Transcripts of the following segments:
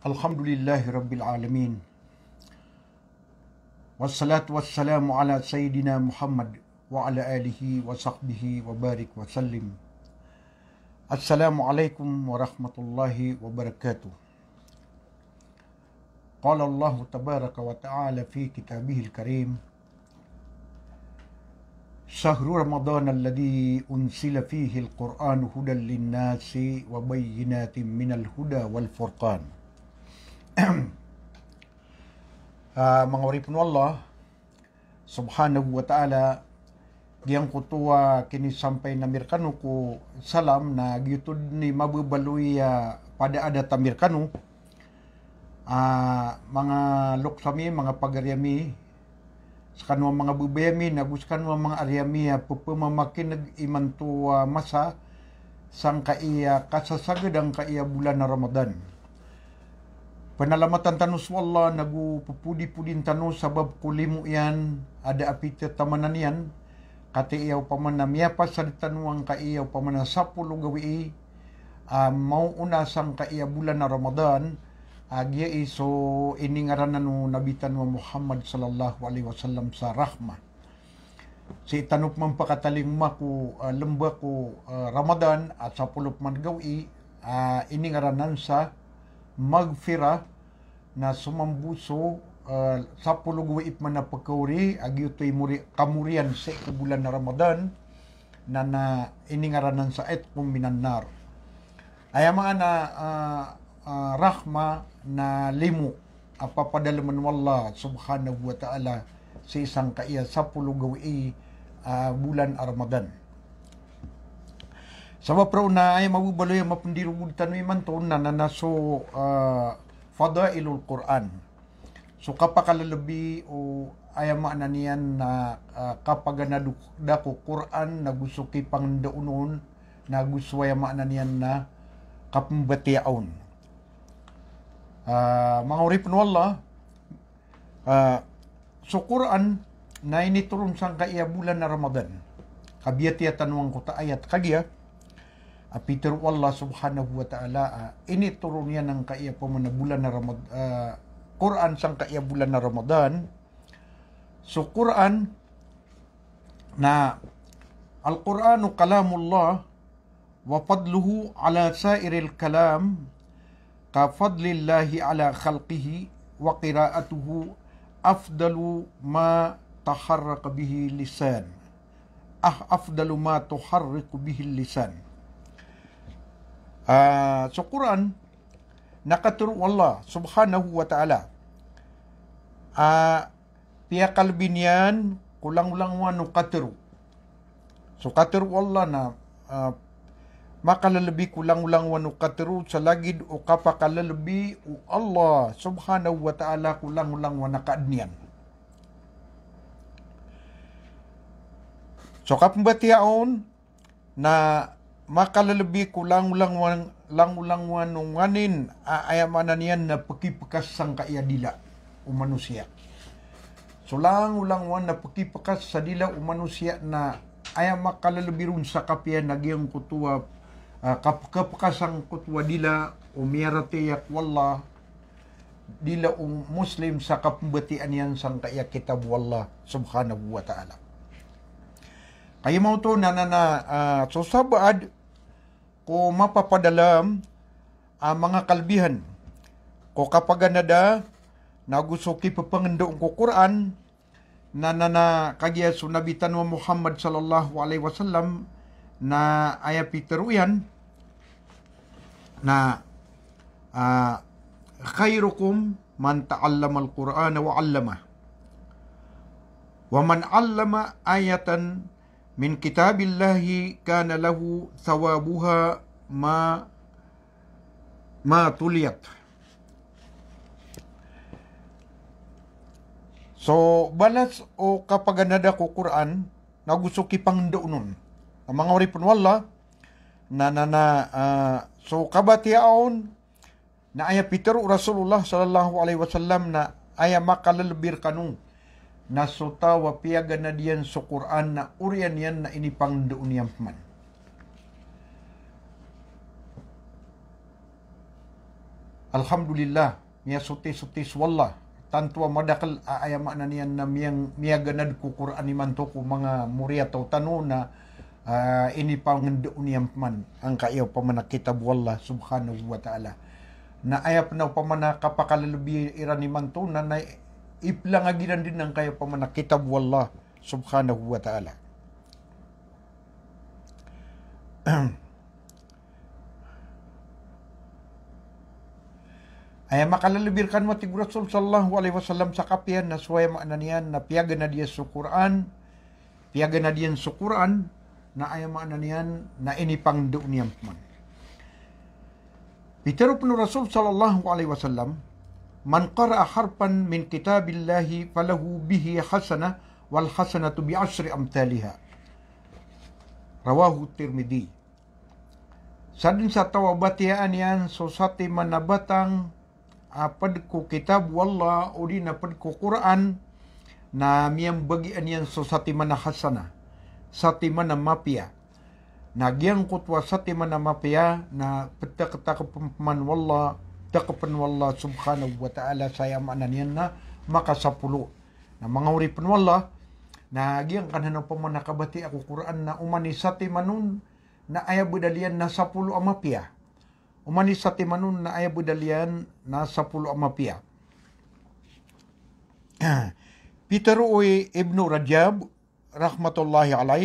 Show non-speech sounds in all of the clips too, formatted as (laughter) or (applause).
الحمد لله رب العالمين والصلاة والسلام على سيدنا محمد وعلى آله وصحبه وبارك وسلم السلام عليكم ورحمة الله وبركاته قال الله تبارك وتعالى في كتابه الكريم شهر رمضان الذي أنزل فيه القرآن هدى للناس وبينات من الهدى والفرقان uh, mga waripun Allah subhanahu wa ta'ala giyang kutuwa kini sampai na mirkanu ko salam na giyutud ni mabubaloy ya, uh, pada ada tamirkanu uh, ah, mga loksami, mga pagaryami sa kanuang mga bubayami na gusto mga aryami uh, ya, pupumamakin nag imanto uh, masa sang kaiya kasasagad ang kaiya bulan na Ramadan. Panalamatan tanus wala nagu pupudi-pudin tanus sabab kulimu yan ada apita tamanan yan kati iyaw paman na miyapas sa tanuang ka iyaw paman na sapulo gawi uh, mau una sang ka iya bulan na Ramadan agya ah, uh, iso iningaran na nabitan wa Muhammad sallallahu alaihi wasallam sa rahma si tanok man pakataling maku uh, ah, lemba ko uh, Ramadan at sapulop man gawi uh, iningaranan sa magfira na sumambuso uh, sa pulugwaip man na pagkauri agyutoy muri kamurian sa bulan na Ramadan na na iningaranan sa et kung minanar ay mga na uh, uh, rahma na limu apapadalaman wala subhanahu wa ta'ala sa isang kaiya sa pulugwaip uh, bulan Ramadan ಸವಪ್ರಭುನ ಮಗುಬಲು ಎಮ್ಮ ಪುಂಡಿರುವುದು ತನ್ವಿ ಮಂತು ನನ್ನ ಸೊ ಫದ ಇಲುಲ್ ಕುರ್ಆನ್ So kapakalabi o ayamaan na niyan na uh, ah, kapag nadako Quran na gusto kay pang daunon na gusto ayamaan na niyan na kapumbatiaon. Uh, mga urip no Allah, uh, so Quran na initurong sang kaiya bulan na Ramadan. Kabiyatiya tanwang ko ayat kagya, apitur Allah subhanahu wa ta'ala ah, ini turunnya nang kaya po na bulan na ah, Quran sang kaya bulan ramadhan, so Quran na Al-Quranu kalamullah wa fadluhu ala sairil kalam ka fadlillahi ala khalqihi wa qiraatuhu afdalu ma taharraq bihi lisan ah afdalu ma tuharriku bihi lisan uh, ah, sa Quran nakaturo Allah subhanahu wa ta'ala uh, tiya kalbinian kulang-ulang wa no so katuro Allah na uh, makalalabi kulang-ulang wa no katuro sa lagid o kapakalalabi o Allah subhanahu wa ta'ala kulang-ulang wa nakaadnian so kapambatiaon na maka lebih ku lang-ulang wan lang-ulang wan nganin aya mananian na peki pekas sangka ia dila u manusia so lang-ulang wan na peki pekas sa dila u manusia na aya maka lebih runsa sa kapia nagiang ku tua uh, kap kapkasang ku dila u um, miarate yak wallah dila um muslim saka kapembetian yan sangka ia kitab walla subhanahu wa ta'ala Kaya mau tu nana na uh, so sabad o mapapadalam ang mga kalbihan. Ko kapaganada, nagusoki pa pangandoong ko Quran, na na na kagiya sunabitan wa Muhammad sallallahu alaihi wasallam na aya piteruyan na uh, khairukum man ta'allama al-Qur'ana wa 'allama wa man 'allama ayatan min kitabillahi kana lahu thawabuha ma ma tuliyat so balas o kapaganada ko Quran nagusto ki pangdoon ang mga ori wala na na na uh, so kabatiaon na ayah Peter Rasulullah sallallahu alaihi wasallam na ayah makalalbir kanung nasota wapiaga na diyan sa Quran na urian yan na inipang doon yan man. Alhamdulillah, miya suti sutis wallah. Tantwa madakal aayama na niyan na miyang, miya ganad ko Quran ni man to ko mga muriya to tano na uh, inipang doon yan man. Ang kaiyaw pa man wallah subhanahu wa ta'ala. Na ayap na pa man ni man to na, na iplangaginan din ng kayo paman kitab wallah subhanahu wa ta'ala. (clears throat) Ay makalalubirkan mo ti Rasul sallallahu alaihi wasallam sa kapiyan na suway maananian na piyaga na diya sa Quran, piyaga na diyan sa Quran na ay maananian na inipang doon niyang man. Pitero puno Rasul sallallahu alaihi wasallam Man qara'a harfan min kitabillahi falahu bihi hasana wal hasanatu bi asri amthaliha. Rawahu Tirmidhi. Sadin sa tawabatian yan sosati sati manabatang apad ko kitab wallah, o din apad ko Quran na anian sosati mana so sati mana mapia, manamapia nagyang kutwa sati mapia, na petakta kapumpaman wala wala takapanwallah subhanahu wa ta'ala saya maanan yan na makasapulo. Na mga uri panwallah, naagiang kanhanong man nakabati ako Quran na umanisati manun na ayabudalian na sapulo amapia. Umanisati manun na ayabudalian na sapulo amapia. (clears throat) Peter Uy Ibn Rajab, rahmatullahi alay,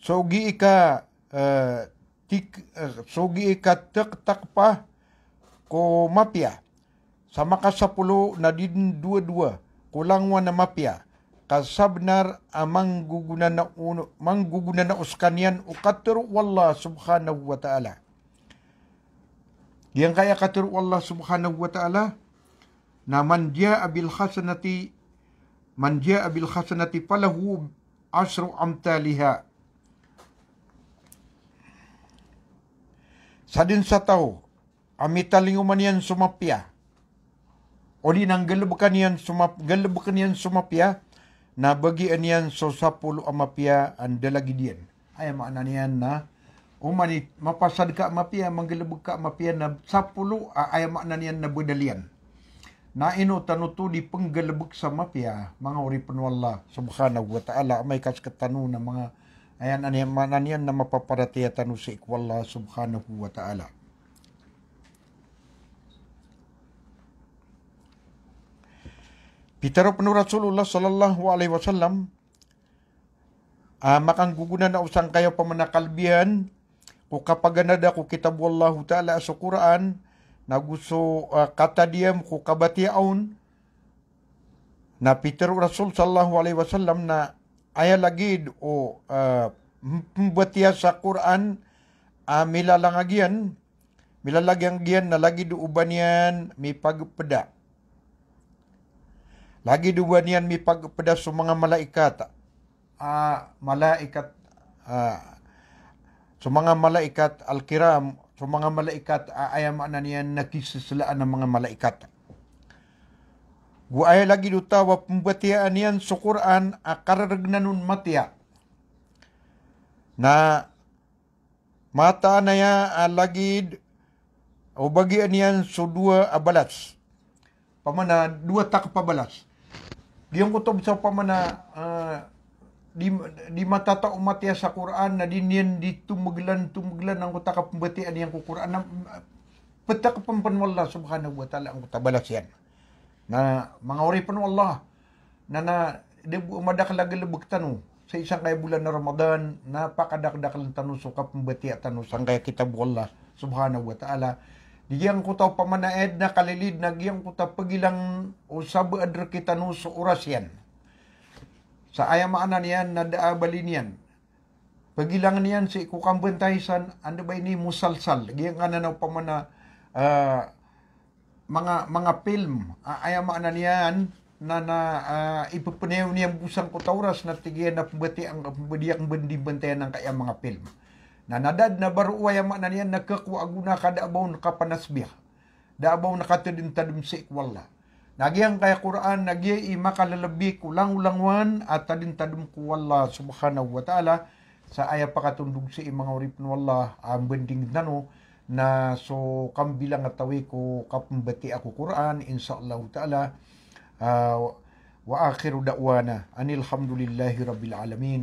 so giika uh, eh, tik, uh, eh, so giika tak tak pa ko mapia sama ka 10 na din 22 kulang wa na mapia kasabnar amang guguna na uno mang guguna na uskanian ukatur wallah subhanahu wa taala yang kaya katur wallah subhanahu wa taala na man dia abil hasanati man dia abil hasanati palahu asru amtaliha sadin sa tao amitalinguman yan sumapya. O di nang galabakan yan sumap, galabakan yan sumapya, na bagian yan so sapulo amapya ang dalagi diyan. Ay maana niyan na umani mapasad ka mapya manggalabag ka mapya na sapulo ay maana niyan na budalian. Na ino tanuto di penggalabag sa mapya mga uri penwala subhanahu wa ta'ala may kaskatano na mga ayan aniyan maana niyan na mapaparatiya tanu sa ikwala subhanahu wa ta'ala. Bitaro penuh Rasulullah sallallahu alaihi wasallam uh, ah, makang guguna na usang kayo pamanakalbian ko kapaganada ko kitab wallahu taala sa Quran na gusto uh, ah, kata diam ko kabatiaon na Bitaro Rasul sallallahu alaihi wasallam na aya lagi o uh, ah, sa Quran uh, mila lang agian mila lagi agian na lagi do ubanian mi pagpeda lagi dua nian mi pag pada sumanga malaikat. Ah malaikat ah uh, mga malaikat al-kiram, sumanga malaikat uh, ayam ananian nakisislaan ng mga malaikat. Guay lagi dutawa pembatian yan sa Quran akarag ah, na nun Na mata na ya ah, lagi o bagian yan sa dua abalas. Pamana, dua tak pabalas. Giyong to sa pamana uh, di, di matata umatya sa Quran na dinian di tumuglan tumuglan ang kuta kapumbatian yang ku Quran na peta kapampan Allah subhanahu wa ta'ala ang kutabalas yan na mga oripan Allah na na di madakalagalabag tanu sa isang kaya bulan na Ramadan na lang tanu so kapumbati at tanong sang kaya kitab Allah subhanahu wa ta'ala Diyang ko taw pamanaed na kalilid na giyang ko taw pagilang usab adre kita no sa oras yan. Sa ayamaan niyan na daabalin yan. Pagilang niyan si kukang bentaysan ano ba ini musalsal giyang ana na pamana uh, mga mga film uh, ayamaan niyan na na uh, ah, ipupunayaw niyang busang kutawras tauras na tigiyan na pabati ang pabadiyak bandibantayan ng kaya mga film na nadad na baruway ama na niyan nagkakuaguna ka na nakapanasbih. Daabaw nakatudin tadumsik wala. Nagiyang kaya Quran, nagiya imakalalabi kulang-ulangwan at tadin tadum ko wala subhanahu wa ta'ala sa aya pakatundog si mga urip ng wala ang bending nano na so kambilang atawi tawi ko kapumbati ako Quran inshallah ta'ala uh, wa akhiru da'wana anilhamdulillahi rabbil alamin